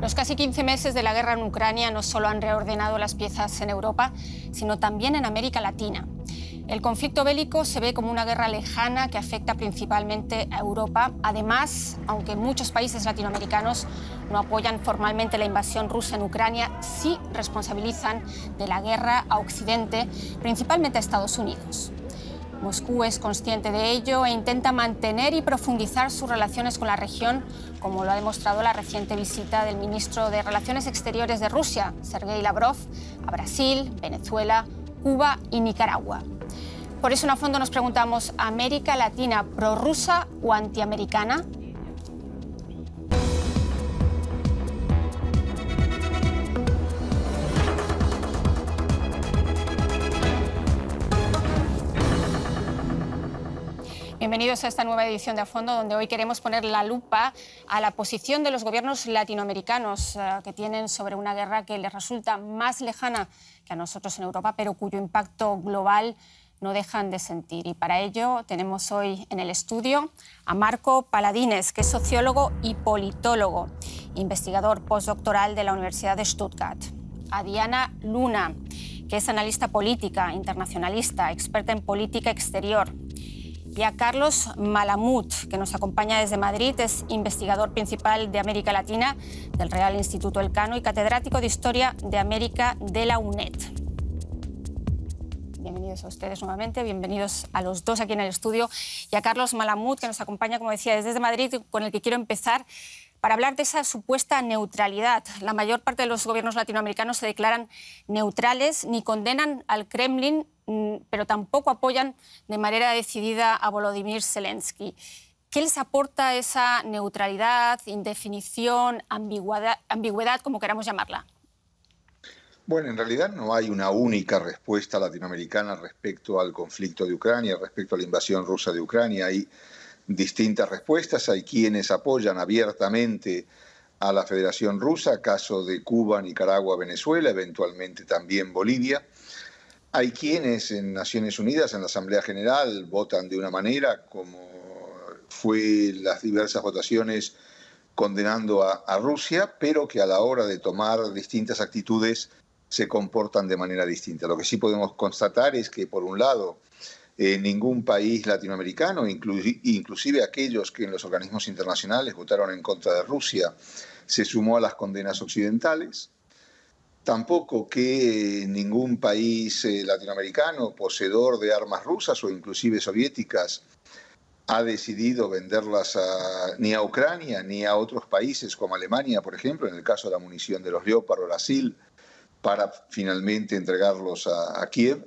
Los casi 15 meses de la guerra en Ucrania no solo han reordenado las piezas en Europa, sino también en América Latina. El conflicto bélico se ve como una guerra lejana que afecta principalmente a Europa. Además, aunque muchos países latinoamericanos no apoyan formalmente la invasión rusa en Ucrania, sí responsabilizan de la guerra a Occidente, principalmente a Estados Unidos. Moscú es consciente de ello e intenta mantener y profundizar sus relaciones con la región, como lo ha demostrado la reciente visita del ministro de Relaciones Exteriores de Rusia, Sergei Lavrov, a Brasil, Venezuela, Cuba y Nicaragua. Por eso en a fondo nos preguntamos, ¿América Latina prorrusa o antiamericana? Bienvenidos a esta nueva edición de A Fondo, donde hoy queremos poner la lupa a la posición de los gobiernos latinoamericanos eh, que tienen sobre una guerra que les resulta más lejana que a nosotros en Europa, pero cuyo impacto global no dejan de sentir. Y para ello tenemos hoy en el estudio a Marco Paladines, que es sociólogo y politólogo, investigador postdoctoral de la Universidad de Stuttgart. A Diana Luna, que es analista política, internacionalista, experta en política exterior, y a Carlos Malamut, que nos acompaña desde Madrid, es investigador principal de América Latina del Real Instituto Elcano y catedrático de Historia de América de la UNED. Bienvenidos a ustedes nuevamente, bienvenidos a los dos aquí en el estudio y a Carlos Malamut, que nos acompaña, como decía, desde Madrid, con el que quiero empezar para hablar de esa supuesta neutralidad. La mayor parte de los gobiernos latinoamericanos se declaran neutrales, ni condenan al Kremlin, mm, pero tampoco apoyan de manera decidida a Volodymyr Zelensky. ¿Qué les aporta esa neutralidad, indefinición, ambigüedad, como queramos llamarla? Bueno, en realidad no hay una única respuesta latinoamericana respecto al conflicto de Ucrania, respecto a la invasión rusa de Ucrania. y distintas respuestas. Hay quienes apoyan abiertamente a la Federación Rusa, caso de Cuba, Nicaragua, Venezuela, eventualmente también Bolivia. Hay quienes en Naciones Unidas, en la Asamblea General, votan de una manera, como fue las diversas votaciones condenando a, Rusia, pero que a la hora de tomar distintas actitudes se comportan de manera distinta. Lo que sí podemos constatar es que, por un lado, eh, ningún país latinoamericano, inclusive aquellos que en los organismos internacionales votaron en contra de Rusia, se sumó a las condenas occidentales. Tampoco que eh, ningún país eh, latinoamericano poseedor de armas rusas o inclusive soviéticas ha decidido venderlas ni a Ucrania ni a otros países como Alemania, por ejemplo, en el caso de la munición de los Leopard o Brasil, para finalmente entregarlos a Kiev.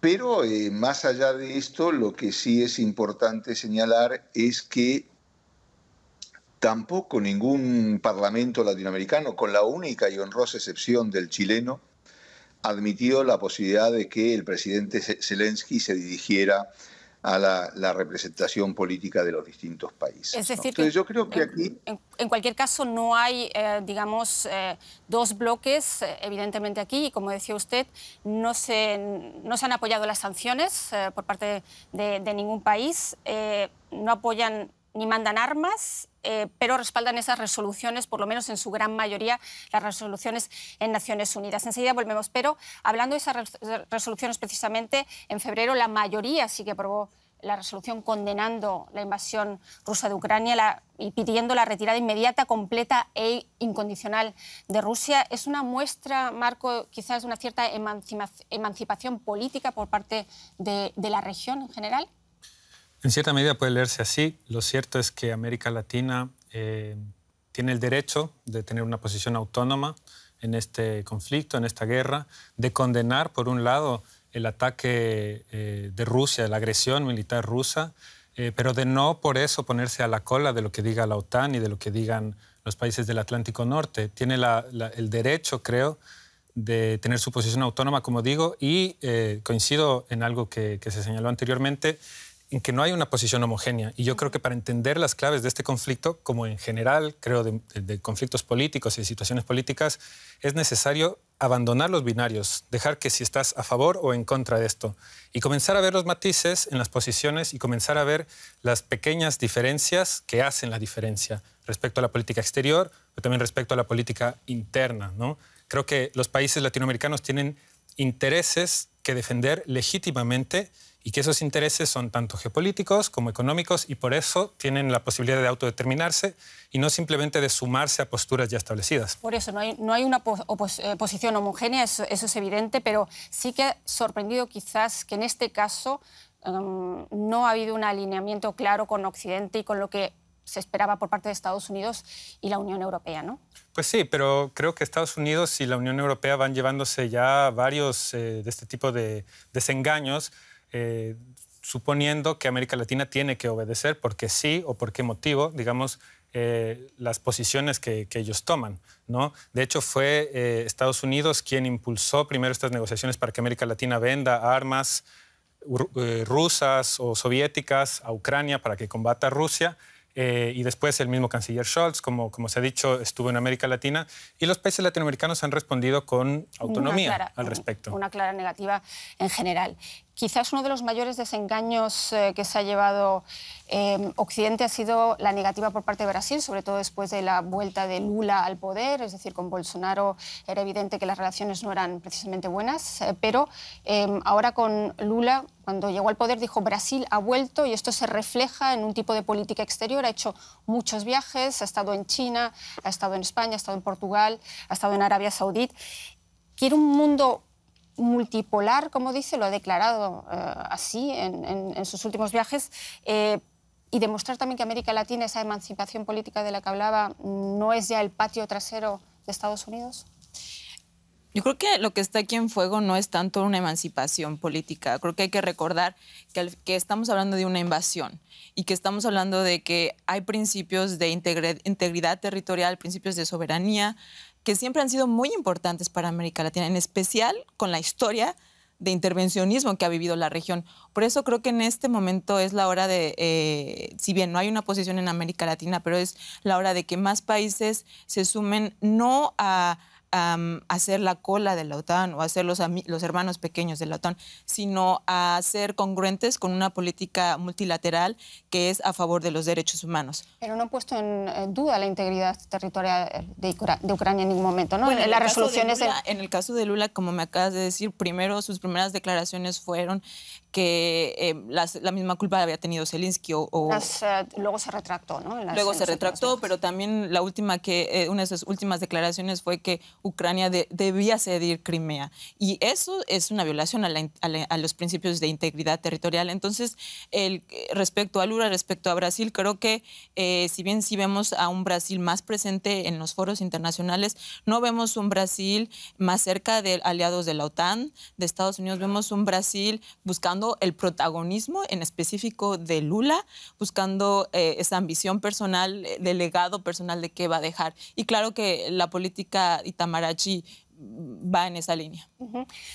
Pero eh, más allá de esto, lo que sí es importante señalar es que tampoco ningún parlamento latinoamericano, con la única y honrosa excepción del chileno, admitió la posibilidad de que el presidente Zelensky se dirigiera a la, representación política de los distintos países. Es decir, yo creo que aquí... En, cualquier caso, no hay, eh, digamos, eh, dos bloques, eh, evidentemente aquí, y como decía usted, no se, no se han apoyado las sanciones por parte de ningún país, no apoyan ni mandan armas eh, pero respaldan esas resoluciones, por lo menos en su gran mayoría, las resoluciones en Naciones Unidas. Enseguida volvemos, pero hablando de esas resoluciones precisamente, en febrero la mayoría sí que aprobó la resolución condenando la invasión rusa de Ucrania y pidiendo la retirada inmediata, completa e incondicional de Rusia. Es una muestra, Marco, quizás de una cierta emancipación política por parte de la región en general. En cierta medida puede leerse así. Lo cierto es que América Latina eh, tiene el derecho de tener una posición autónoma en este conflicto, en esta guerra, de condenar, por un lado, el ataque eh, de Rusia, la agresión militar rusa, eh, pero de no por eso ponerse a la cola de lo que diga la OTAN y de lo que digan los países del Atlántico Norte. Tiene el derecho, creo, de tener su posición autónoma, como digo, y coincido en algo que se señaló anteriormente, en que no hay una posición homogénea. Y yo creo que para entender las claves de este conflicto, como en general, creo, de, conflictos políticos y de situaciones políticas, es necesario abandonar los binarios, dejar que si estás a favor o en contra de esto, y comenzar a ver los matices en las posiciones y comenzar a ver las pequeñas diferencias que hacen la diferencia respecto a la política exterior, pero también respecto a la política interna. ¿no? Creo que los países latinoamericanos tienen intereses que defender legítimamente y que esos intereses son tanto geopolíticos como económicos y por eso tienen la posibilidad de autodeterminarse y no simplemente de sumarse a posturas ya establecidas. Por eso no hay, una eh, posición homogénea, eso, es evidente, pero sí que ha sorprendido quizás que en este caso em, no ha habido un alineamiento claro con Occidente y con lo que se esperaba por parte de Estados Unidos y la Unión Europea, ¿no? Pues sí, pero creo que Estados Unidos y la Unión Europea van llevándose ya varios eh, de este tipo de desengaños eh, suponiendo que América Latina tiene que obedecer porque sí o por qué motivo, digamos, eh, las posiciones que, ellos toman. ¿no? De hecho, fue eh, Estados Unidos quien impulsó primero estas negociaciones para que América Latina venda armas rusas o soviéticas a Ucrania para que combata a Rusia. y después el mismo canciller Scholz, como, se ha dicho, estuvo en América Latina. Y los países latinoamericanos han respondido con autonomía al respecto. Una clara negativa en general. Quizás uno de los mayores desengaños eh, que se ha llevado em, Occidente ha sido la negativa por parte de Brasil, sobre todo después de la vuelta de Lula al poder, es decir, con Bolsonaro era evidente que las relaciones no eran precisamente buenas, eh, pero em, ahora con Lula, cuando llegó al poder, dijo Brasil ha vuelto y esto se refleja en un tipo de política exterior, ha hecho muchos viajes, ha estado en China, ha estado en España, ha estado en Portugal, ha estado en Arabia Saudí. Quiere un mundo multipolar, como dice, lo ha declarado eh, así en, sus últimos viajes. Eh, y demostrar también que América Latina, esa emancipación política de la que hablaba, no es ya el patio trasero de Estados Unidos? Yo creo que lo que está aquí en fuego no es tanto una emancipación política. Creo que hay que recordar que, estamos hablando de una invasión y que estamos hablando de que hay principios de integridad territorial, principios de soberanía, que siempre han sido muy importantes para América Latina, en especial con la historia de intervencionismo que ha vivido la región. Por eso creo que en este momento es la hora de, eh, si bien no hay una posición en América Latina, pero es la hora de que más países se sumen no a a hacer la cola de la OTAN o hacer los, los hermanos pequeños de la OTAN, sino a ser congruentes con una política multilateral que es a favor de los derechos humanos. Pero no ha puesto en duda la integridad territorial de, Ucrania en ningún momento, ¿no? Bueno, en, En el caso de Lula, como me acabas de decir, primero sus primeras declaraciones fueron que em, la misma culpa había tenido Zelensky o... Eh, luego se retractó, ¿no? luego se retractó, pero también la última que, eh, una de sus últimas declaraciones fue que Ucrania debía cedir Crimea. Y eso es una violación a, los principios de integridad territorial. Entonces, el, respecto a Lula, respecto a Brasil, creo que eh, si bien sí vemos a un Brasil más presente en los foros internacionales, no vemos un Brasil más cerca de aliados de la OTAN, de Estados Unidos, vemos un Brasil buscando el protagonismo en específico de Lula, buscando eh, esa ambición personal, eh, delegado legado personal de qué va a dejar. Y claro que la política Itamarachi mm, va en esa línea.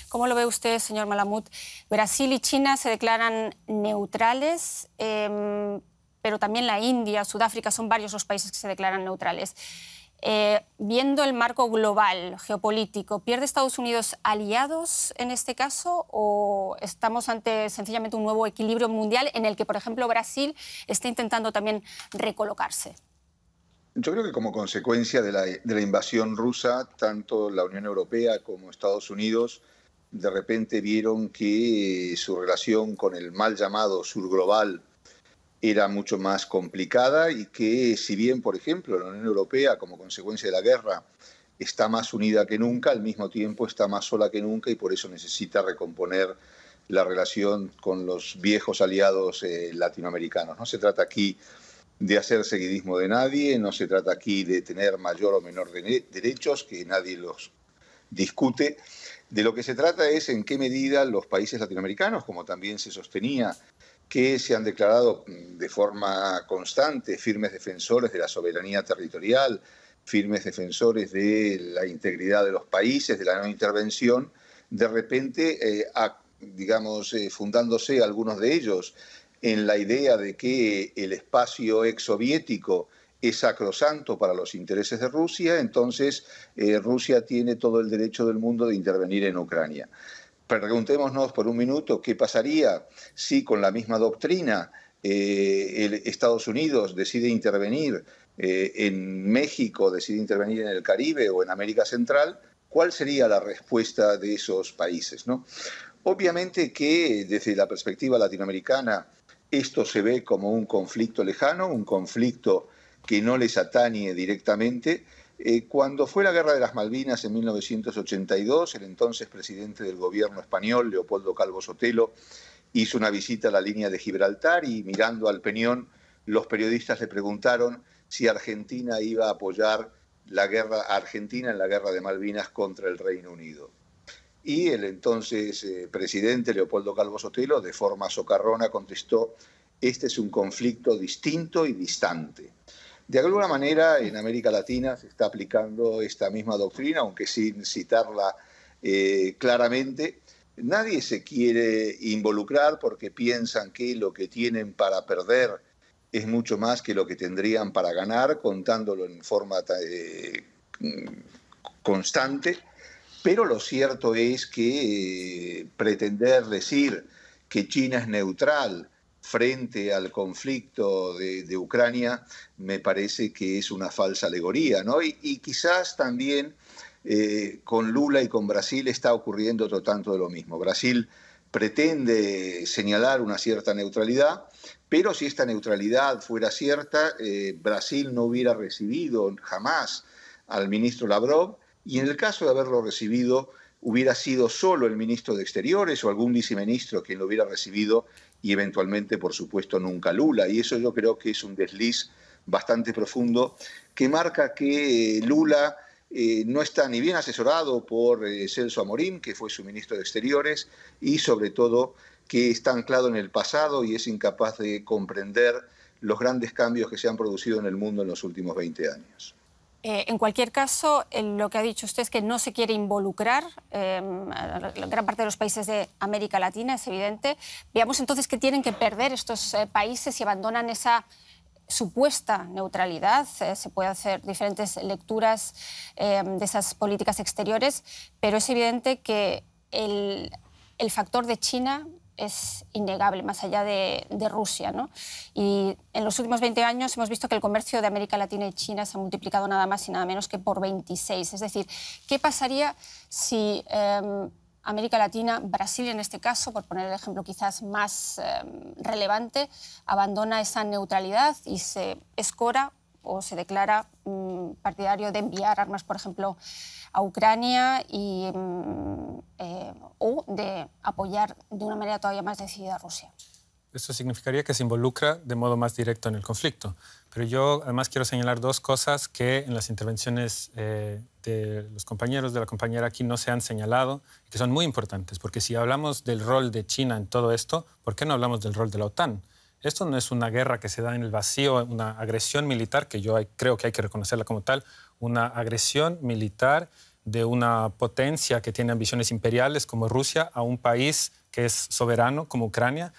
¿Cómo lo ve usted, señor Malamut? Brasil y China se declaran neutrales, em, pero también la India, Sudáfrica, son varios los países que se declaran neutrales. Eh, viendo el marco global geopolítico, ¿pierde Estados Unidos aliados en este caso o estamos ante sencillamente un nuevo equilibrio mundial en el que, por ejemplo, Brasil está intentando también recolocarse? Yo creo que como consecuencia de la, de la invasión rusa, tanto la Unión Europea como Estados Unidos de repente vieron que eh, su relación con el mal llamado sur global era mucho más complicada y que si bien, por ejemplo, la Unión Europea, como consecuencia de la guerra, está más unida que nunca, al mismo tiempo está más sola que nunca y por eso necesita recomponer la relación con los viejos aliados eh, latinoamericanos. No se trata aquí de hacer seguidismo de nadie, no se trata aquí de tener mayor o menor derechos, que nadie los discute. De lo que se trata es en qué medida los países latinoamericanos, como también se sostenía que se han declarado mm, de forma constante firmes defensores de la soberanía territorial, firmes defensores de la integridad de los países, de la no intervención, de repente, eh, digamos, eh, fundándose algunos de ellos en la idea de que el espacio exsoviético es sacrosanto para los intereses de Rusia, entonces eh, Rusia tiene todo el derecho del mundo de intervenir en Ucrania preguntémonos por un minuto qué pasaría si con la misma doctrina eh, Estados Unidos decide intervenir eh, en México, decide intervenir en el Caribe o en América Central, ¿cuál sería la respuesta de esos países? Obviamente que desde la perspectiva latinoamericana esto se ve como un conflicto lejano, un conflicto que no les atañe directamente, eh, cuando fue la Guerra de las Malvinas en 1982, el entonces presidente del gobierno español, Leopoldo Calvo Sotelo, hizo una visita a la línea de Gibraltar y mirando al Peñón, los periodistas le preguntaron si Argentina iba a apoyar la guerra a Argentina en la guerra de Malvinas contra el Reino Unido. Y el entonces eh, presidente Leopoldo Calvo Sotelo, de forma socarrona, contestó, este es un conflicto distinto y distante. De alguna manera en América Latina se está aplicando esta misma doctrina, aunque sin citarla eh, claramente. Nadie se quiere involucrar porque piensan que lo que tienen para perder es mucho más que lo que tendrían para ganar, contándolo en forma eh, constante. Pero lo cierto es que eh, pretender decir que China es neutral, frente al conflicto de, Ucrania me parece que es una falsa alegoría, ¿no? Y, quizás también eh, con Lula y con Brasil está ocurriendo otro tanto de lo mismo. Brasil pretende señalar una cierta neutralidad, pero si esta neutralidad fuera cierta, eh, Brasil no hubiera recibido jamás al ministro Lavrov y en el caso de haberlo recibido, hubiera sido solo el ministro de Exteriores o algún viceministro quien lo hubiera recibido y eventualmente, por supuesto, nunca Lula. Y eso yo creo que es un desliz bastante profundo que marca que eh, Lula eh, no está ni bien asesorado por eh, Celso Amorim, que fue su ministro de Exteriores, y sobre todo que está anclado en el pasado y es incapaz de comprender los grandes cambios que se han producido en el mundo en los últimos 20 años. Eh, en cualquier caso, eh, lo que ha dicho usted es que no se quiere involucrar. Em, gran parte de los países de América Latina es evidente. Veamos entonces que tienen que perder estos eh, países si abandonan esa supuesta neutralidad. se pueden hacer diferentes lecturas em, de esas políticas exteriores, pero es evidente que el factor de China es innegable, más allá de, Rusia. Y en los últimos 20 años hemos visto que el comercio de América Latina y China se ha multiplicado nada más y nada menos que por 26. Es decir, ¿qué pasaría si em, América Latina, Brasil en este caso, por poner el ejemplo quizás más em, relevante, abandona esa neutralidad y se escora o se declara mm, partidario de enviar armas, por ejemplo, a Ucrania y, mm, eh, o de apoyar de una manera todavía más decidida a Rusia. Esto significaría que se involucra de modo más directo en el conflicto. Pero yo además quiero señalar dos cosas que en las intervenciones eh, de los compañeros, de la compañera aquí, no se han señalado que son muy importantes. Porque si hablamos del rol de China en todo esto, ¿por qué no hablamos del rol de la OTAN? Esto no es una guerra que se da en el vacío, una agresión militar, que yo creo que hay que reconocerla como tal, una agresión militar de una potencia que tiene ambiciones imperiales como Rusia a un país que es soberano como Ucrania.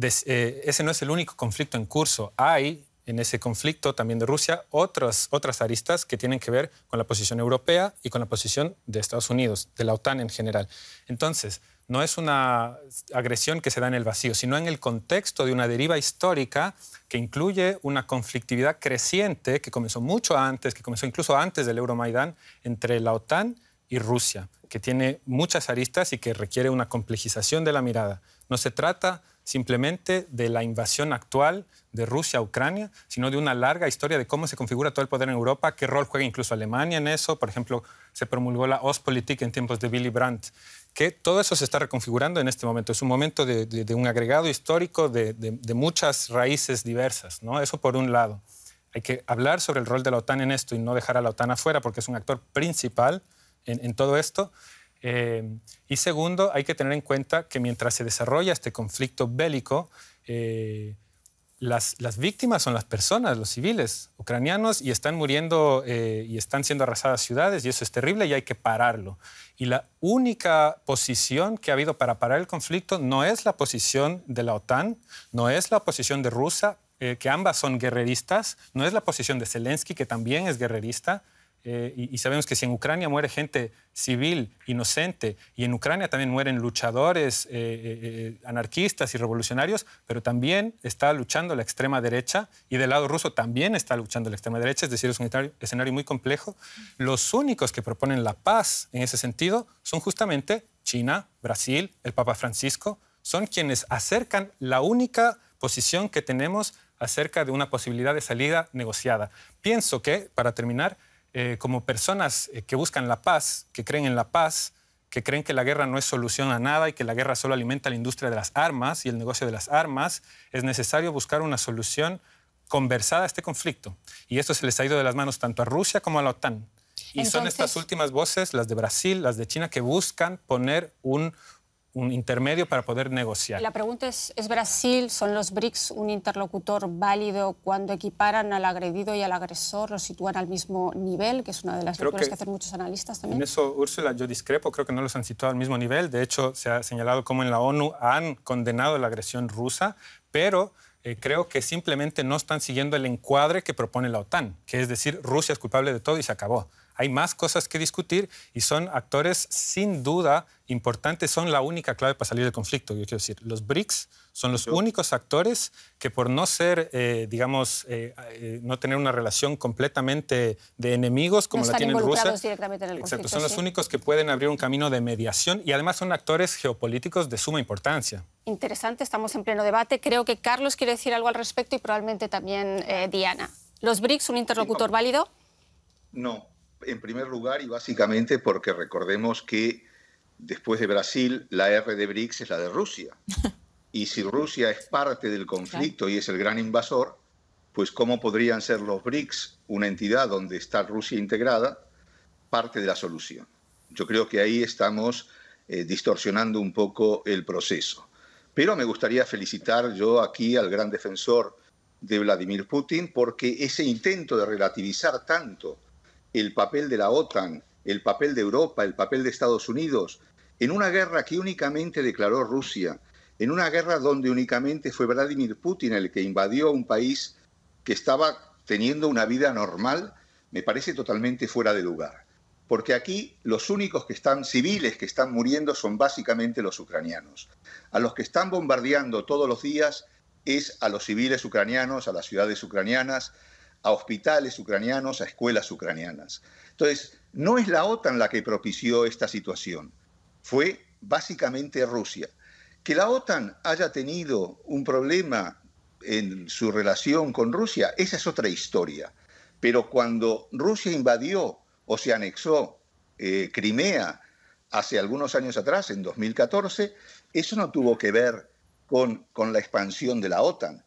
Eh, ese no es el único conflicto en curso. Hay en ese conflicto también de Rusia otras, otras aristas que tienen que ver con la posición europea y con la posición de Estados Unidos, de la OTAN en general. Entonces, no es una agresión que se da en el vacío, sino en el contexto de una deriva histórica que incluye una conflictividad creciente que comenzó mucho antes, que comenzó incluso antes del Euromaidán, entre la OTAN y Rusia, que tiene muchas aristas y que requiere una complejización de la mirada. No se trata simplemente de la invasión actual de Rusia a Ucrania, sino de una larga historia de cómo se configura todo el poder en Europa, qué rol juega incluso Alemania en eso. Por ejemplo, se promulgó la Ostpolitik en tiempos de Willy Brandt, que todo eso se está reconfigurando en este momento. Es un momento de, un agregado histórico de, muchas raíces diversas, ¿no? Eso por un lado. Hay que hablar sobre el rol de la OTAN en esto y no dejar a la OTAN afuera porque es un actor principal en, todo esto. Eh, y segundo, hay que tener en cuenta que mientras se desarrolla este conflicto bélico, eh, las, víctimas son las personas, los civiles ucranianos, y están muriendo eh, y están siendo arrasadas ciudades, y eso es terrible y hay que pararlo. Y la única posición que ha habido para parar el conflicto no es la posición de la OTAN, no es la posición de Rusia, eh, que ambas son guerreristas, no es la posición de Zelensky, que también es guerrerista, eh, y, sabemos que si en Ucrania muere gente civil, inocente, y en Ucrania también mueren luchadores, eh, eh, anarquistas y revolucionarios, pero también está luchando la extrema derecha y del lado ruso también está luchando la extrema derecha, es decir, es un escenario muy complejo. Los únicos que proponen la paz en ese sentido son justamente China, Brasil, el Papa Francisco, son quienes acercan la única posición que tenemos acerca de una posibilidad de salida negociada. Pienso que, para terminar, eh, como personas eh, que buscan la paz, que creen en la paz, que creen que la guerra no es solución a nada y que la guerra solo alimenta la industria de las armas y el negocio de las armas, es necesario buscar una solución conversada a este conflicto. Y esto se les ha ido de las manos tanto a Rusia como a la OTAN. Y son estas últimas voces, las de Brasil, las de China, que buscan poner un un intermedio para poder negociar. La pregunta es, ¿es Brasil, son los BRICS un interlocutor válido cuando equiparan al agredido y al agresor, lo sitúan al mismo nivel, que es una de las que, hacen muchos analistas también? En eso, Úrsula, yo discrepo, creo que no los han situado al mismo nivel. De hecho, se ha señalado cómo en la ONU han condenado la agresión rusa, pero eh, creo que simplemente no están siguiendo el encuadre que propone la OTAN, que es decir, Rusia es culpable de todo y se acabó hay más cosas que discutir y son actores sin duda importantes, son la única clave para salir del conflicto. Yo quiero decir, los BRICS son los únicos actores que por no ser, eh, digamos, eh, eh, no tener una relación completamente de enemigos como la tienen Rusia. exacto, son los únicos que pueden abrir un camino de mediación y además son actores geopolíticos de suma importancia. Interesante, estamos en pleno debate. Creo que Carlos quiere decir algo al respecto y probablemente también Diana. ¿Los BRICS un interlocutor válido? No, en primer lugar y básicamente porque recordemos que después de Brasil, la R de BRICS es la de Rusia. Y si Rusia es parte del conflicto y es el gran invasor, pues ¿cómo podrían ser los BRICS, una entidad donde está Rusia integrada, parte de la solución? Yo creo que ahí estamos eh, distorsionando un poco el proceso. Pero me gustaría felicitar yo aquí al gran defensor de Vladimir Putin porque ese intento de relativizar tanto el papel de la OTAN, el papel de Europa, el papel de Estados Unidos, en una guerra que únicamente declaró Rusia, en una guerra donde únicamente fue Vladimir Putin el que invadió un país que estaba teniendo una vida normal, me parece totalmente fuera de lugar. Porque aquí los únicos que están civiles que están muriendo son básicamente los ucranianos. A los que están bombardeando todos los días es a los civiles ucranianos, a las ciudades ucranianas, a hospitales ucranianos, a escuelas ucranianas. Entonces, no es la OTAN la que propició esta situación, fue básicamente Rusia. Que la OTAN haya tenido un problema en su relación con Rusia, esa es otra historia. Pero cuando Rusia invadió o se anexó eh, Crimea hace algunos años atrás, en 2014, eso no tuvo que ver con, con la expansión de la OTAN.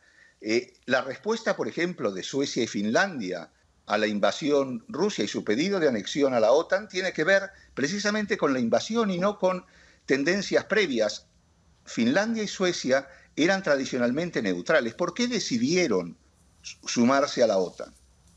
Eh, la respuesta, por ejemplo, de Suecia y Finlandia a la invasión Rusia y su pedido de anexión a la OTAN tiene que ver precisamente con la invasión y no con tendencias previas. Finlandia y Suecia eran tradicionalmente neutrales. ¿Por qué decidieron sumarse a la OTAN?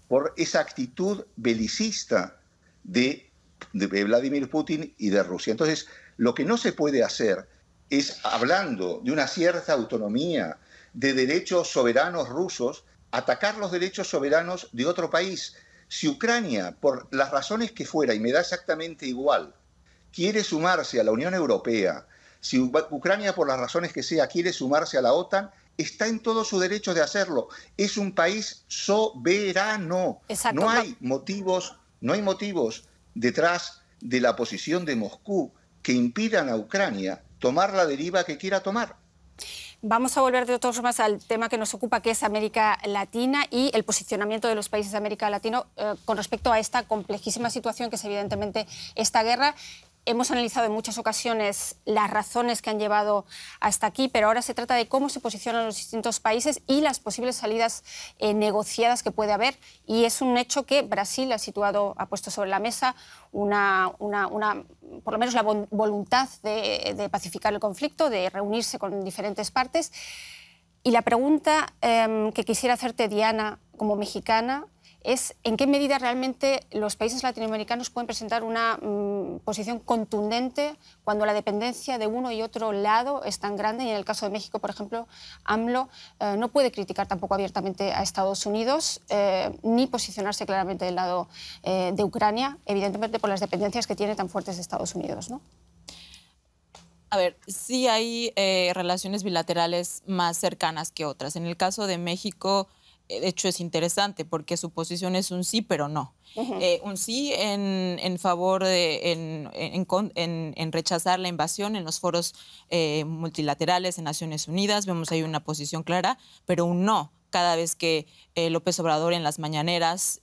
Por esa actitud belicista de, de Vladimir Putin y de Rusia. Entonces, lo que no se puede hacer es, hablando de una cierta autonomía de derechos soberanos rusos, atacar los derechos soberanos de otro país. Si Ucrania, por las razones que fuera, y me da exactamente igual, quiere sumarse a la Unión Europea, si Ucrania, por las razones que sea, quiere sumarse a la OTAN, está en todo su derecho de hacerlo. Es un país soberano. No hay motivos, no hay motivos detrás de la posición de Moscú que impidan a Ucrania tomar la deriva que quiera tomar. Vamos a volver de todas formas al tema que nos ocupa, que es América Latina y el posicionamiento de los países de América Latina eh, con respecto a esta complejísima situación que es evidentemente esta guerra hemos analizado en muchas ocasiones las razones que han llevado hasta aquí, pero ahora se trata de cómo se posicionan los distintos países y las posibles salidas eh, negociadas que puede haber. Y es un hecho que Brasil ha situado, ha puesto sobre la mesa una, por lo menos la voluntad de, pacificar el conflicto, de reunirse con diferentes partes. Y la pregunta em, que quisiera hacerte, Diana, como mexicana, es en qué medida realmente los países latinoamericanos pueden presentar una mm, posición contundente cuando la dependencia de uno y otro lado es tan grande. Y en el caso de México, por ejemplo, AMLO eh, no puede criticar tampoco abiertamente a Estados Unidos eh, ni posicionarse claramente del lado eh, de Ucrania, evidentemente por las dependencias que tiene tan fuertes Estados Unidos. ¿no? A ver, sí hay relaciones bilaterales más cercanas que otras. En el caso de México, de hecho es interesante porque su posición es un sí, pero no. Eh, un sí en, favor de, en, en, rechazar la invasión en los foros eh, multilaterales en Naciones Unidas, vemos ahí una posición clara, pero un no cada vez que eh, López Obrador en las mañaneras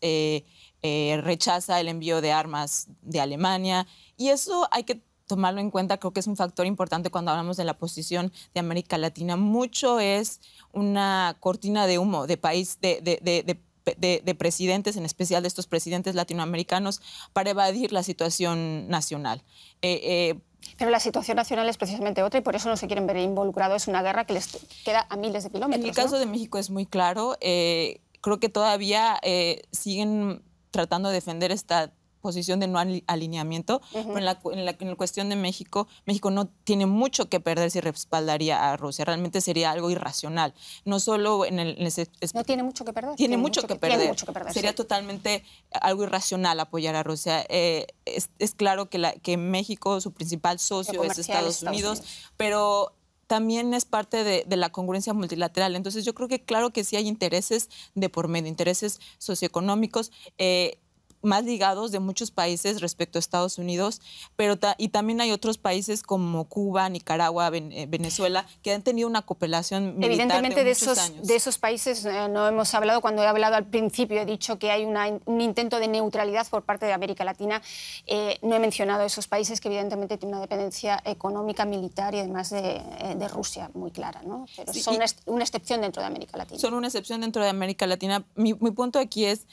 rechaza el envío de armas de Alemania. Y eso hay que tomarlo en cuenta, creo que es un factor importante cuando hablamos de la posición de América Latina. Mucho es una cortina de humo de país, de, de, de, presidentes, en especial de estos presidentes latinoamericanos, para evadir la situación nacional. Eh, eh, pero la situación nacional es precisamente otra y por eso no se quieren ver involucrados. Es una guerra que les queda a miles de kilómetros. En el caso de México es muy claro. Eh, creo que todavía siguen tratando de defender esta posición de no alineamiento, pero en la, en, la, en la, cuestión de México, México no tiene mucho que perder si respaldaría a Rusia, realmente sería algo irracional, no solo en el... no tiene mucho que perder. Tiene, mucho, que, perder. Sería totalmente algo irracional apoyar a Rusia. Eh, es, claro que, la, que México, su principal socio es Estados, Unidos, pero también es parte de, de, la congruencia multilateral. Entonces yo creo que claro que sí hay intereses de por medio, intereses socioeconómicos. Eh, más ligados de muchos países respecto a Estados Unidos, pero y también hay otros países como Cuba, Nicaragua, eh, Venezuela, que han tenido una cooperación militar Evidentemente de, esos, de esos países eh, no hemos hablado, cuando he hablado al principio he dicho que hay un intento de neutralidad por parte de América Latina, eh, no he mencionado esos países que evidentemente tienen una dependencia económica, militar y además de, Rusia muy clara, ¿no? pero son una, excepción dentro de América Latina. Son una excepción dentro de América Latina. Mi, punto aquí es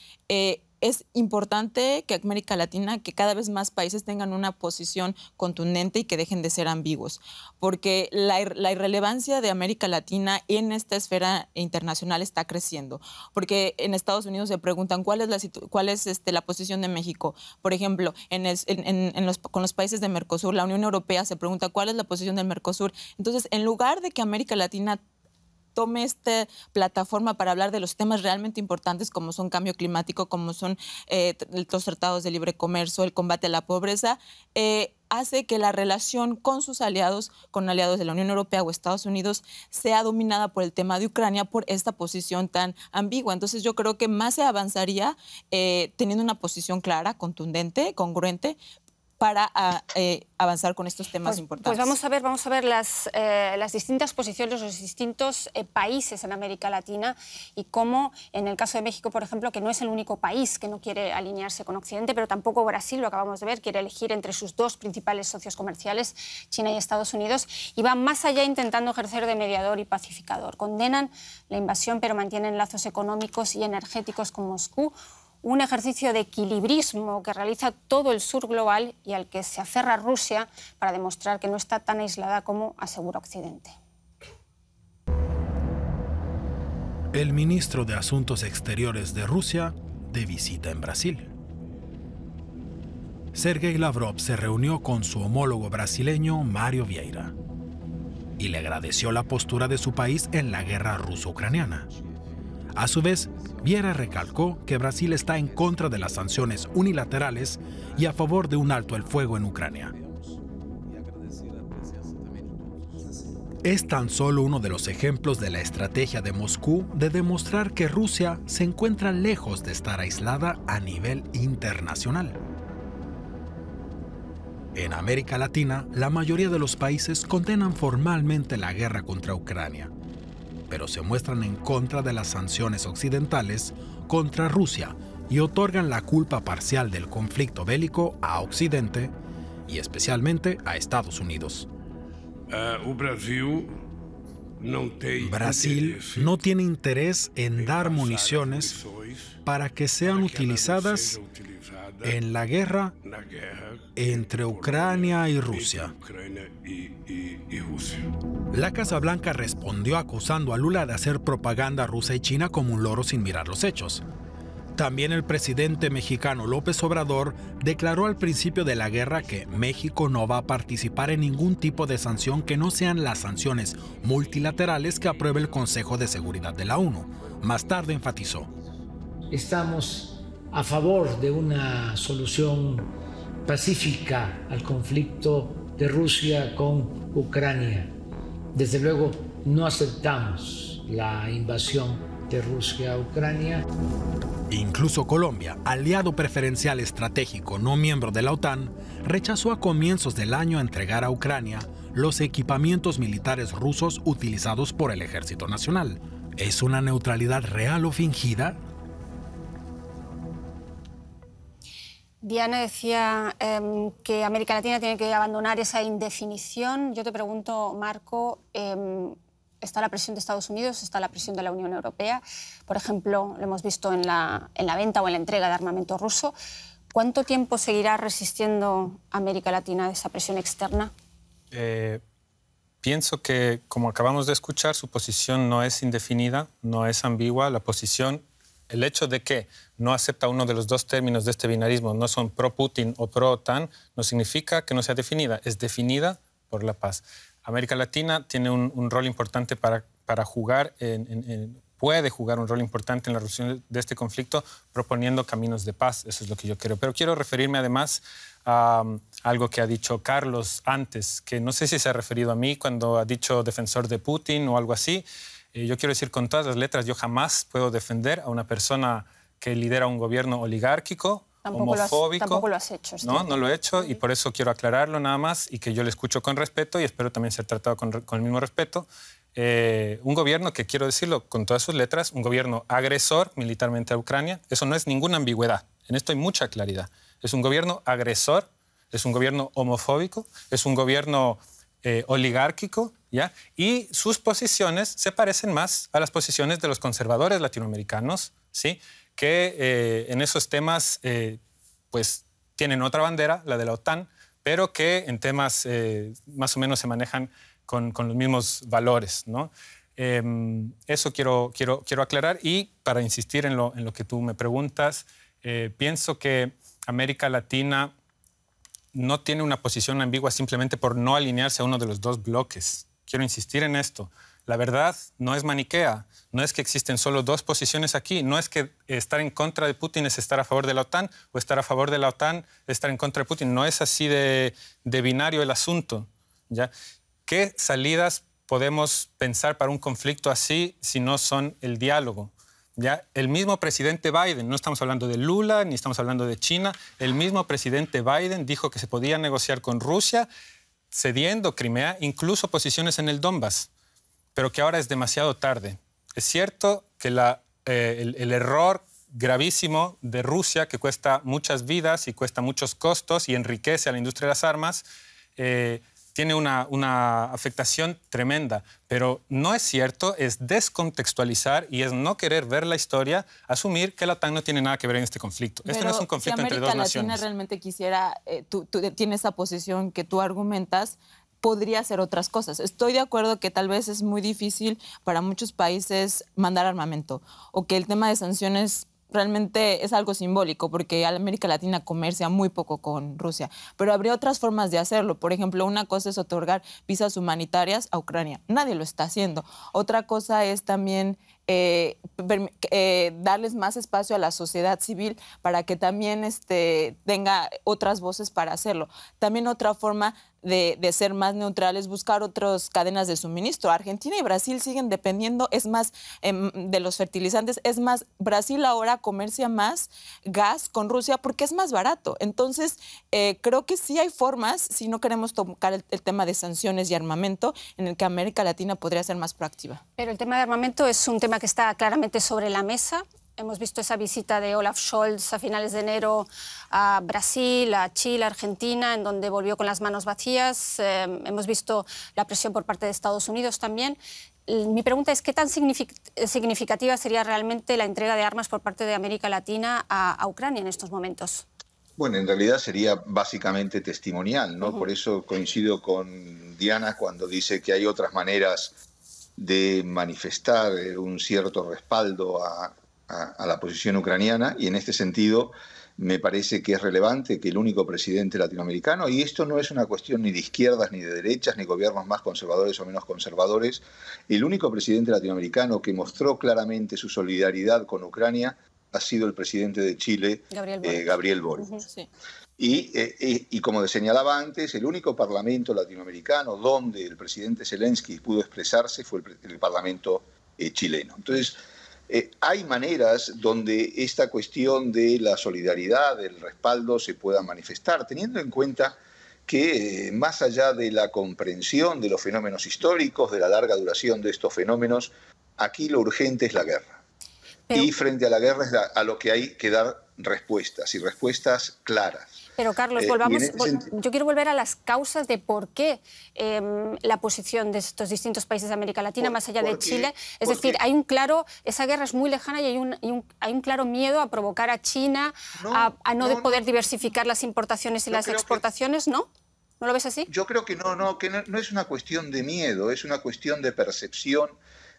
es importante que América Latina, que cada vez más países tengan una posición contundente y que dejen de ser ambiguos, porque la, irrelevancia de América Latina en esta esfera internacional está creciendo, porque en Estados Unidos se preguntan cuál es la, este, posición de México. Por ejemplo, con los países de Mercosur, la Unión Europea se pregunta cuál es la posición del Mercosur. Entonces, en lugar de que América Latina tome esta plataforma para hablar de los temas realmente importantes como son cambio climático, como son eh, los tratados de libre comercio, el combate a la pobreza, eh, hace que la relación con sus aliados, con aliados de la Unión Europea o Estados Unidos, sea dominada por el tema de Ucrania, por esta posición tan ambigua. Entonces yo creo que más se avanzaría eh, teniendo una posición clara, contundente, congruente, para ah, eh, avanzar con estos temas pues, pues importantes? Pues vamos a ver, vamos a ver las, eh, distintas posiciones, los distintos eh, países en América Latina y cómo, en el caso de México, por ejemplo, que no es el único país que no quiere alinearse con Occidente, pero tampoco Brasil, lo acabamos de ver, quiere elegir entre sus dos principales socios comerciales, China y Estados Unidos, y va más allá intentando ejercer de mediador y pacificador. Condenan la invasión, pero mantienen lazos económicos y energéticos con Moscú un ejercicio de equilibrismo que realiza todo el sur global y al que se aferra Rusia para demostrar que no está tan aislada como asegura Occidente. El ministro de Asuntos Exteriores de Rusia de visita en Brasil. Sergei Lavrov se reunió con su homólogo brasileño Mario Vieira y le agradeció la postura de su país en la guerra ruso-ucraniana. A su vez, Viera recalcó que Brasil está en contra de las sanciones unilaterales y a favor de un alto el fuego en Ucrania. Es tan solo uno de los ejemplos de la estrategia de Moscú de demostrar que Rusia se encuentra lejos de estar aislada a nivel internacional. En América Latina, la mayoría de los países condenan formalmente la guerra contra Ucrania pero se muestran en contra de las sanciones occidentales contra Rusia y otorgan la culpa parcial del conflicto bélico a Occidente y especialmente a Estados Unidos. Ah, Brasil no tiene interés en dar municiones para que sean utilizadas en la guerra entre Ucrania y Rusia. La Casa Blanca respondió acusando a Lula de hacer propaganda rusa y china como un loro sin mirar los hechos. También el presidente mexicano López Obrador declaró al principio de la guerra que México no va a participar en ningún tipo de sanción que no sean las sanciones multilaterales que apruebe el Consejo de Seguridad de la ONU. Más tarde enfatizó. Estamos a favor de una solución pacífica al conflicto de Rusia con Ucrania. Desde luego no aceptamos la invasión de Rusia a Ucrania. Incluso Colombia, aliado preferencial estratégico no miembro de la OTAN, rechazó a comienzos del año entregar a Ucrania los equipamientos militares rusos utilizados por el Ejército Nacional. ¿Es una neutralidad real o fingida? Diana decía em, que América Latina tiene que abandonar esa indefinición. Yo te pregunto, Marco, em, está la presión de Estados Unidos, está la presión de la Unión Europea. Por ejemplo, lo hemos visto en la, venta o en la entrega de armamento ruso. ¿Cuánto tiempo seguirá resistiendo América Latina esa presión externa? Eh, pienso que, como acabamos de escuchar, su posición no es indefinida, no es ambigua. La posición el hecho de que no acepta uno de los dos términos de este binarismo, no son pro-Putin o pro-OTAN, no significa que no sea definida, es definida por la paz. América Latina tiene un, rol importante para, jugar, en, puede jugar un rol importante en la resolución de este conflicto proponiendo caminos de paz, eso es lo que yo quiero. Pero quiero referirme además a um, algo que ha dicho Carlos antes, que no sé si se ha referido a mí cuando ha dicho defensor de Putin o algo así. Eh, yo quiero decir con todas las letras, yo jamás puedo defender a una persona que lidera un gobierno oligárquico, homofóbico. tampoco lo has hecho. No, no lo he hecho y por eso quiero aclararlo nada más y que yo le escucho con respeto y espero también ser tratado con, el mismo respeto. Eh, un gobierno que, quiero decirlo con todas sus letras, un gobierno agresor militarmente a Ucrania, eso no es ninguna ambigüedad, en esto hay mucha claridad. Es un gobierno agresor, es un gobierno homofóbico, es un gobierno eh, oligárquico, ¿ya? Y sus posiciones se parecen más a las posiciones de los conservadores latinoamericanos, ¿sí? Que eh, en esos temas, eh, pues, tienen otra bandera, la de la OTAN, pero que en temas más o menos se manejan con, los mismos valores, ¿no? Em, eso quiero, quiero, quiero aclarar y para insistir en lo, en lo que tú me preguntas, pienso que América Latina no tiene una posición ambigua simplemente por no alinearse a uno de los dos bloques. Quiero insistir en esto. La verdad no es maniquea, no es que existen solo dos posiciones aquí, no es que estar en contra de Putin es estar a favor de la OTAN o estar a favor de la OTAN es estar en contra de Putin, no es así de, binario el asunto. ¿ya? ¿Qué salidas podemos pensar para un conflicto así si no son el diálogo? el mismo presidente Biden, no estamos hablando de Lula ni estamos hablando de China, el mismo presidente Biden dijo que se podía negociar con Rusia cediendo Crimea, incluso posiciones en el Donbass, pero que ahora es demasiado tarde. Es cierto que eh, el, error gravísimo de Rusia, que cuesta muchas vidas y cuesta muchos costos y enriquece a la industria de las armas, eh, tiene una, una, afectación tremenda, pero no es cierto, es descontextualizar y es no querer ver la historia, asumir que la tan no tiene nada que ver en este conflicto. este no es un conflicto entre dos naciones. Si Latina realmente quisiera, eh, tú, tienes esa posición que tú argumentas, podría hacer otras cosas. Estoy de acuerdo que tal vez es muy difícil para muchos países mandar armamento o que el tema de sanciones realmente es algo simbólico porque América Latina comercia muy poco con Rusia, pero habría otras formas de hacerlo. Por ejemplo, una cosa es otorgar visas humanitarias a Ucrania. Nadie lo está haciendo. Otra cosa es también eh, eh, darles más espacio a la sociedad civil para que también este, tenga otras voces para hacerlo. También otra forma de, ser más neutrales, buscar otras cadenas de suministro. Argentina y Brasil siguen dependiendo, es más, em, de los fertilizantes. Es más, Brasil ahora comercia más gas con Rusia porque es más barato. Entonces, eh, creo que sí hay formas, si no queremos tocar el, tema de sanciones y armamento, en el que América Latina podría ser más proactiva. Pero el tema de armamento es un tema que está claramente sobre la mesa. Hemos visto esa visita de Olaf Scholz a finales de enero a Brasil, a Chile, a Argentina, en donde volvió con las manos vacías. Eh, hemos visto la presión por parte de Estados Unidos también. mi pregunta es qué tan eh, significativa sería realmente la entrega de armas por parte de América Latina a, Ucrania en estos momentos. Bueno, en realidad sería básicamente testimonial, ¿no? Por eso coincido con Diana cuando dice que hay otras maneras de manifestar eh, un cierto respaldo a a, la posición ucraniana y en este sentido me parece que es relevante que el único presidente latinoamericano, y esto no es una cuestión ni de izquierdas, ni de derechas, ni gobiernos más conservadores o menos conservadores, el único presidente latinoamericano que mostró claramente su solidaridad con Ucrania ha sido el presidente de Chile, Gabriel eh, Boric. Eh, eh, y, como señalaba antes, el único parlamento latinoamericano donde el presidente Zelensky pudo expresarse fue el, parlamento chileno. Entonces, eh, hay maneras donde esta cuestión de la solidaridad, del respaldo, se pueda manifestar, teniendo en cuenta que eh, más allá de la comprensión de los fenómenos históricos, de la larga duración de estos fenómenos, aquí lo urgente es la guerra. Y frente a la guerra es a lo que hay que dar respuestas y respuestas claras. Pero Carlos, eh, volvamos, yo quiero volver a las causas de por qué em, la posición de estos distintos países de América Latina, más allá de Chile. Es decir, hay un claro, esa guerra es muy lejana y hay un, hay un claro miedo a provocar a China, a, no, poder diversificar las importaciones y las exportaciones, ¿no? ¿No lo ves así? Yo creo que no, no, que no, es una cuestión de miedo, es una cuestión de percepción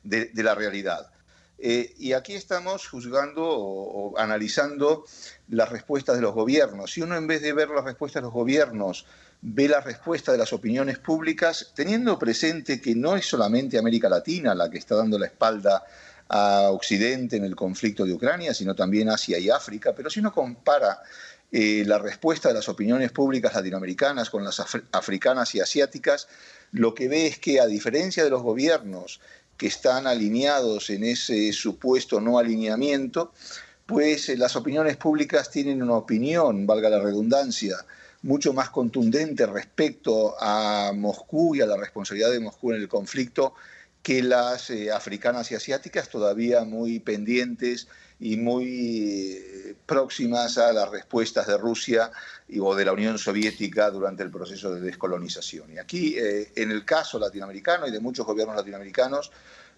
de la realidad. Eh, y aquí estamos juzgando o, analizando las respuestas de los gobiernos. Si uno en vez de ver las respuestas de los gobiernos ve la respuesta de las opiniones públicas, teniendo presente que no es solamente América Latina la que está dando la espalda a Occidente en el conflicto de Ucrania, sino también Asia y África, pero si uno compara eh, la respuesta de las opiniones públicas latinoamericanas con las africanas y asiáticas, lo que ve es que a diferencia de los gobiernos que están alineados en ese supuesto no alineamiento, pues eh, las opiniones públicas tienen una opinión, valga la redundancia, mucho más contundente respecto a Moscú y a la responsabilidad de Moscú en el conflicto que las eh, africanas y asiáticas, todavía muy pendientes y muy eh, próximas a las respuestas de Rusia y, o de la Unión Soviética durante el proceso de descolonización. Y aquí, eh, en el caso latinoamericano y de muchos gobiernos latinoamericanos,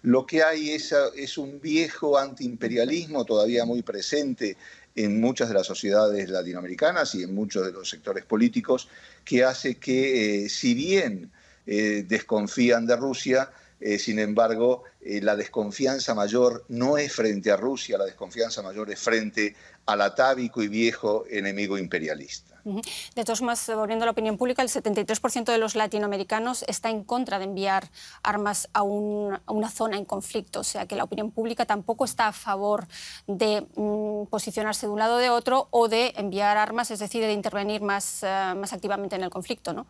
lo que hay es, es un viejo antiimperialismo todavía muy presente en muchas de las sociedades latinoamericanas y en muchos de los sectores políticos, que hace que, eh, si bien desconfían de Rusia, eh, sin embargo, eh, la desconfianza mayor no es frente a Rusia, la desconfianza mayor es frente al atávico y viejo enemigo imperialista. De todos modos, volviendo a la opinión pública, el 73% de los latinoamericanos está en contra de enviar armas a, una zona en conflicto, o sea que la opinión pública tampoco está a favor de mm, posicionarse de un lado o de otro o de enviar armas, es decir, de intervenir más, eh, más activamente en el conflicto, ¿no?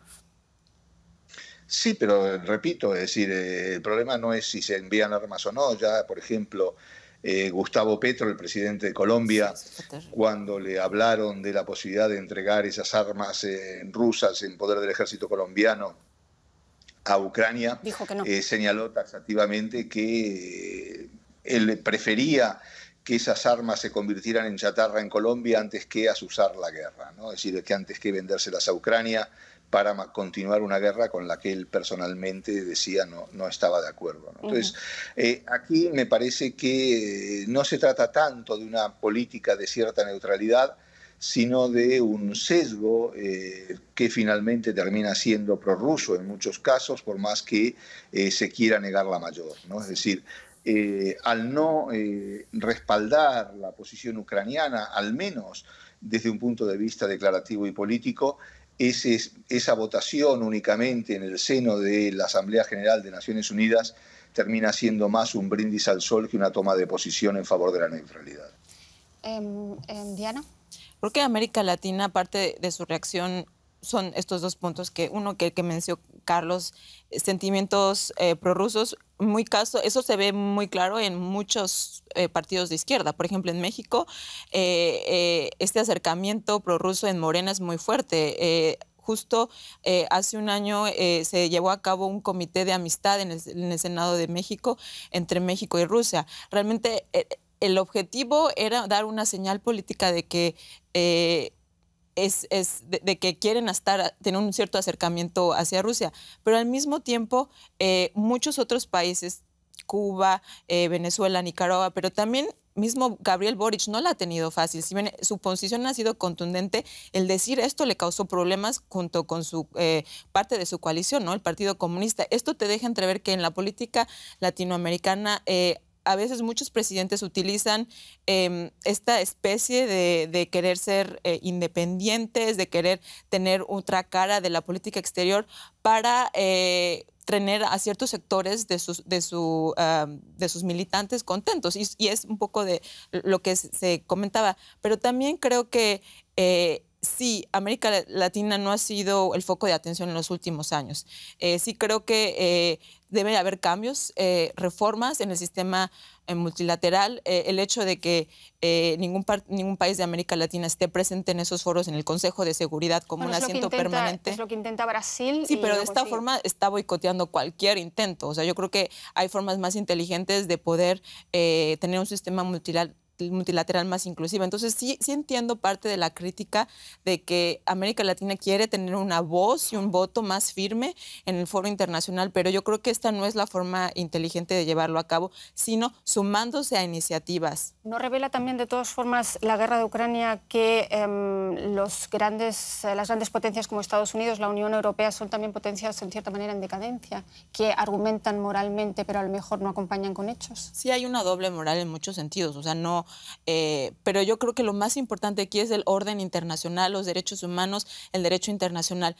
Sí, pero eh, repito, es decir, eh, el problema no es si se envían armas o no. Ya, por ejemplo, eh, Gustavo Petro, el presidente de Colombia, cuando le hablaron de la posibilidad de entregar esas armas rusas en poder del ejército colombiano a Ucrania, señaló taxativamente que él prefería que esas armas se convirtieran en chatarra en Colombia antes que asusar la guerra, ¿no? es decir, que antes que vendérselas a Ucrania para continuar una guerra con la que él personalmente decía no, no estaba de acuerdo. Entonces, eh, aquí me parece que eh, no se trata tanto de una política de cierta neutralidad, sino de un sesgo eh, que finalmente termina siendo prorruso en muchos casos, por más que se quiera negar la mayor. ¿no? Es decir, al no respaldar la posición ucraniana, al menos desde un punto de vista declarativo y político, esa votación únicamente en el seno de la Asamblea General de Naciones Unidas termina siendo más un brindis al sol que una toma de posición en favor de la neutralidad. Em, em, Diana. ¿Por qué América Latina, aparte de su reacción son estos dos puntos que uno que, que mencionó Carlos, eh, sentimientos eh, prorrusos, muy caso, eso se ve muy claro en muchos eh, partidos de izquierda. Por ejemplo, en México, este acercamiento prorruso en Morena es muy fuerte justo hace un año se llevó a cabo un comité de amistad en el, Senado de México entre México y Rusia. Realmente el objetivo era dar una señal política de que es, de, que quieren estar, tener un cierto acercamiento hacia Rusia, pero al mismo tiempo eh, muchos otros países, Cuba, eh, Venezuela, Nicaragua, pero también mismo Gabriel Boric no la ha tenido fácil. Si bien su posición ha sido contundente, el decir esto le causó problemas junto con su eh, parte de su coalición, ¿no? El Partido Comunista. Esto te deja entrever que en la política latinoamericana a veces muchos presidentes utilizan em, esta especie de, querer ser eh, independientes, de querer tener otra cara de la política exterior para eh, tener a ciertos sectores de sus, militantes contentos. y, es un poco de lo que se comentaba. Pero también creo que eh, sí, América Latina no ha sido el foco de atención en los últimos años. Eh, sí creo que eh, debe haber cambios, eh, reformas en el sistema multilateral. el hecho de que ningún, ningún país de América Latina esté presente en esos foros, en el Consejo de Seguridad como un asiento permanente. Es lo que intenta Brasil. Sí, pero de esta forma está boicoteando cualquier intento. O sea, yo creo que hay formas más inteligentes de poder tener un sistema multilateral multilateral más inclusiva. Entonces sí, sí entiendo parte de la crítica de que América Latina quiere tener una voz y un voto más firme en el foro internacional, pero yo creo que esta no es la forma inteligente de llevarlo a cabo, sino sumándose a iniciativas. ¿No revela también de todas formas la guerra de Ucrania que em, eh, las grandes potencias como Estados Unidos, la Unión Europea son también potencias en cierta manera en decadencia, que argumentan moralmente pero a lo mejor no acompañan con hechos? Sí hay una doble moral en muchos sentidos, o sea, no eh, pero yo creo que lo más importante aquí es el orden internacional, los derechos humanos, el derecho internacional.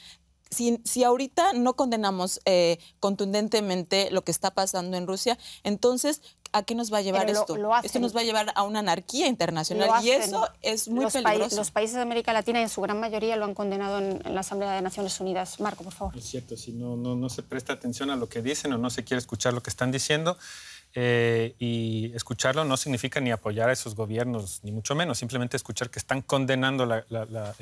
Si, si, ahorita no condenamos eh, contundentemente lo que está pasando en Rusia, entonces, ¿a qué nos va a llevar esto? esto nos va a llevar a una anarquía internacional y eso es muy los peligroso. los países de América Latina, en su gran mayoría, lo han condenado en, la Asamblea de Naciones Unidas. Marco, por favor. Es cierto, si no, no, no se presta atención a lo que dicen o no se quiere escuchar lo que están diciendo, eh, y escucharlo no significa ni apoyar a esos gobiernos, ni mucho menos, simplemente escuchar que están condenando la,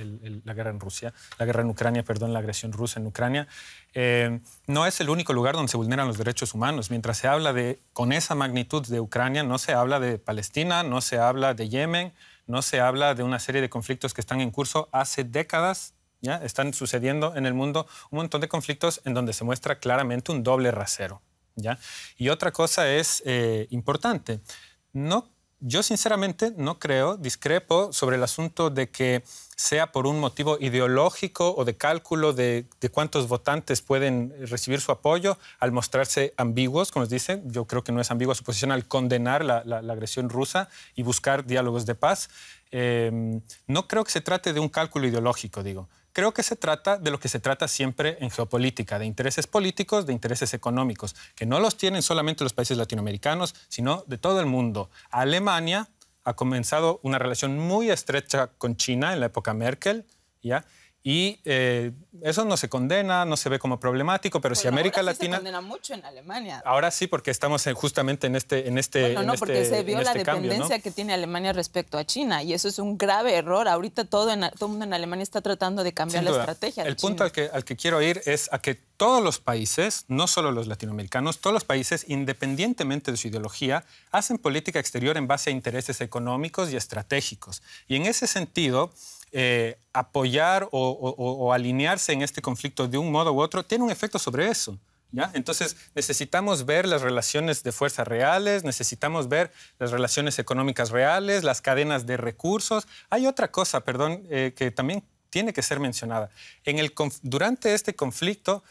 guerra en Rusia, la guerra en Ucrania, perdón, la agresión rusa en Ucrania. Eh, no es el único lugar donde se vulneran los derechos humanos. Mientras se habla de, con esa magnitud de Ucrania, no se habla de Palestina, no se habla de Yemen, no se habla de una serie de conflictos que están en curso hace décadas ¿Ya? Están sucediendo en el mundo un montón de conflictos en donde se muestra claramente un doble rasero. Y otra cosa es eh, importante. No, yo sinceramente no creo, discrepo sobre el asunto de que sea por un motivo ideológico o de cálculo de, cuántos votantes pueden recibir su apoyo al mostrarse ambiguos, como dicen. Yo creo que no es ambigua su posición al condenar la, agresión rusa y buscar diálogos de paz. Em, no creo que se trate de un cálculo ideológico, digo. Creo que se trata de lo que se trata siempre en geopolítica, de intereses políticos, de intereses económicos, que no los tienen solamente los países latinoamericanos, sino de todo el mundo. Alemania ha comenzado una relación muy estrecha con China en la época Merkel, ¿ya? Y eh, eso no se condena, no se ve como problemático, pero si América Latina. se condena mucho en Alemania. Ahora sí, porque estamos justamente en este. En este bueno, no, este, porque se vio la este dependencia que tiene Alemania respecto a China, y eso es un grave error. Ahorita todo, todo el mundo en Alemania está tratando de cambiar la estrategia. De el punto al que, al que quiero ir es a que todos los países, no solo los latinoamericanos, todos los países, independientemente de su ideología, hacen política exterior en base a intereses económicos y estratégicos. Y en ese sentido. Eh, apoyar o, alinearse en este conflicto de un modo u otro, tiene un efecto sobre eso. ¿Ya? Entonces necesitamos ver las relaciones de fuerzas reales, necesitamos ver las relaciones económicas reales, las cadenas de recursos. Hay otra cosa, perdón, eh, que también tiene que ser mencionada. En el, durante este conflicto,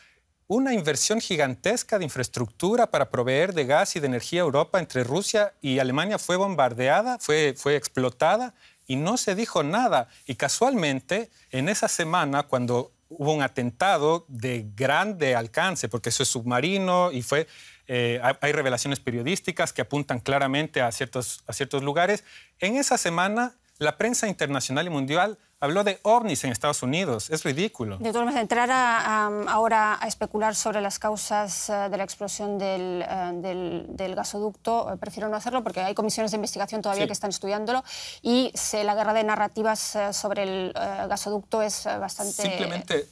una inversión gigantesca de infraestructura para proveer de gas y de energía a Europa entre Rusia y Alemania fue bombardeada, fue, fue explotada y no se dijo nada. Y casualmente, en esa semana, cuando hubo un atentado de grande alcance, porque eso es submarino y fue... Eh, hay revelaciones periodísticas que apuntan claramente a ciertos, a ciertos lugares. En esa semana, la prensa internacional y mundial habló de ovnis en Estados Unidos. Es ridículo. De todas maneras, entrar ahora a especular sobre las causas eh, de la explosión del, eh, gasoducto, eh, prefiero no hacerlo porque hay comisiones de investigación todavía que están estudiándolo y se, la guerra de narrativas sobre el gasoducto es bastante... Simplemente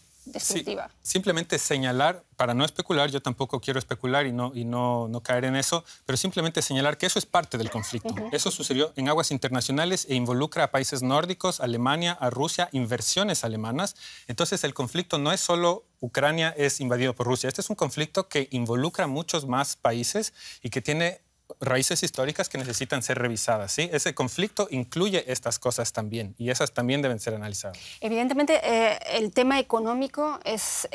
simplemente señalar, para no especular, yo tampoco quiero especular y, no, y no, no caer en eso, pero simplemente señalar que eso es parte del conflicto. Eso sucedió en aguas internacionales e involucra a países nórdicos, Alemania, a Rusia, inversiones alemanas. Entonces el conflicto no es solo Ucrania es invadido por Rusia, este es un conflicto que involucra a muchos más países y que tiene raíces históricas que necesitan ser revisadas. ¿sí? Ese conflicto incluye estas cosas también y esas también deben ser analizadas. Evidentemente, eh, el tema económico es,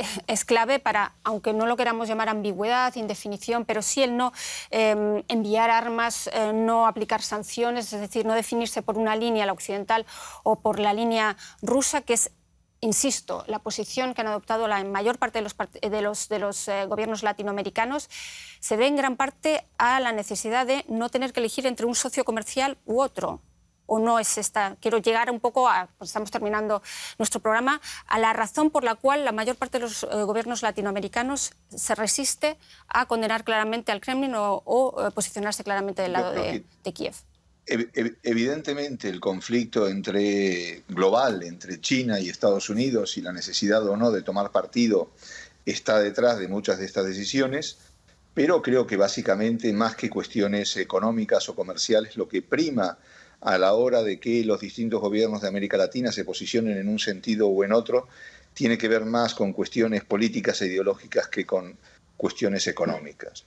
clave para, aunque no lo queramos llamar ambigüedad, indefinición, pero sí el no em, enviar armas, eh, no aplicar sanciones, es decir, no definirse por una línea, la occidental o por la línea rusa, que es insisto, la posición que han adoptado la mayor parte de los, de los, de los eh, gobiernos latinoamericanos se debe en gran parte a la necesidad de no tener que elegir entre un socio comercial u otro. ¿O no es esta? Quiero llegar un poco a, pues estamos terminando nuestro programa, a la razón por la cual la mayor parte de los eh, gobiernos latinoamericanos se resiste a condenar claramente al Kremlin o, eh, posicionarse claramente del lado de Kiev evidentemente el conflicto entre global entre China y Estados Unidos y la necesidad o no de tomar partido está detrás de muchas de estas decisiones, pero creo que básicamente más que cuestiones económicas o comerciales lo que prima a la hora de que los distintos gobiernos de América Latina se posicionen en un sentido o en otro tiene que ver más con cuestiones políticas e ideológicas que con cuestiones económicas.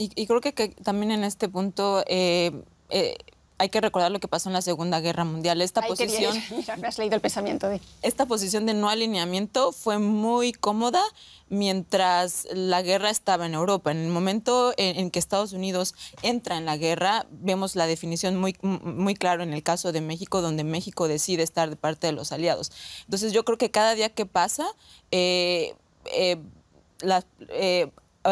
Y, creo que, también en este punto eh, eh, hay que recordar lo que pasó en la Segunda Guerra Mundial. Esta posición. de. Esta posición de no alineamiento fue muy cómoda mientras la guerra estaba en Europa. En el momento en, que Estados Unidos entra en la guerra, vemos la definición muy, muy claro en el caso de México, donde México decide estar de parte de los aliados. Entonces, yo creo que cada día que pasa, eh, eh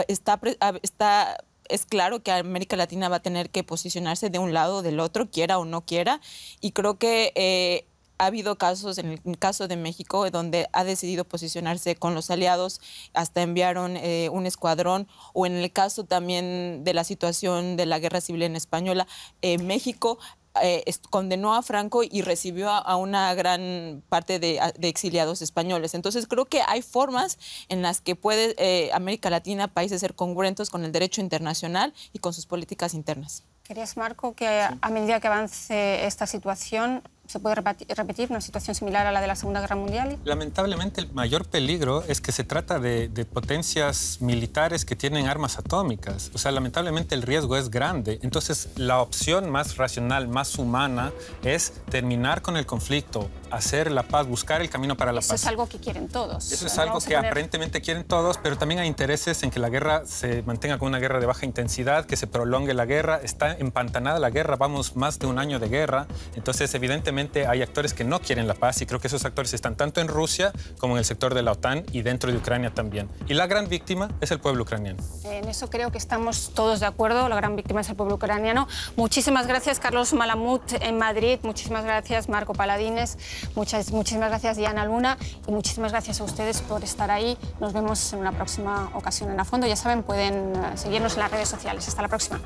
está. está es claro que América Latina va a tener que posicionarse de un lado o del otro, quiera o no quiera, y creo que... Eh, ha habido casos, en el caso de México, eh, donde ha decidido posicionarse con los aliados, hasta enviaron eh, un escuadrón, o en el caso también de la situación de la guerra civil en española, en México eh, condenó a Franco y recibió a, una gran parte de, exiliados españoles. Entonces creo que hay formas en las que puede eh, América Latina, países ser congruentes con el derecho internacional y con sus políticas internas. ¿Querías, Marco, que a medida que avance esta situación, se puede repetir una situación similar a la de la Segunda Guerra Mundial? Lamentablemente el mayor peligro es que se trata de, potencias militares que tienen armas atómicas. O sea, lamentablemente el riesgo es grande. Entonces la opción más racional, más humana, es terminar con el conflicto, hacer la paz, buscar el camino para la paz. Eso es algo que quieren todos. Eso es algo que aparentemente quieren todos, pero también hay intereses en que la guerra se mantenga como una guerra de baja intensidad, que se prolongue la guerra. Está empantanada la guerra, vamos más de un año de guerra. Entonces, evidentemente, hay actores que no quieren la paz y creo que esos actores están tanto en Rusia como en el sector de la OTAN y dentro de Ucrania también. Y la gran víctima es el pueblo ucraniano. En eso creo que estamos todos de acuerdo, la gran víctima es el pueblo ucraniano. Muchísimas gracias Carlos Malamut en Madrid, muchísimas gracias Marco Paladines, muchas, muchísimas gracias Diana Luna y muchísimas gracias a ustedes por estar ahí. Nos vemos en una próxima ocasión en A Fondo. Ya saben, pueden eh, seguirnos en las redes sociales. Hasta la próxima.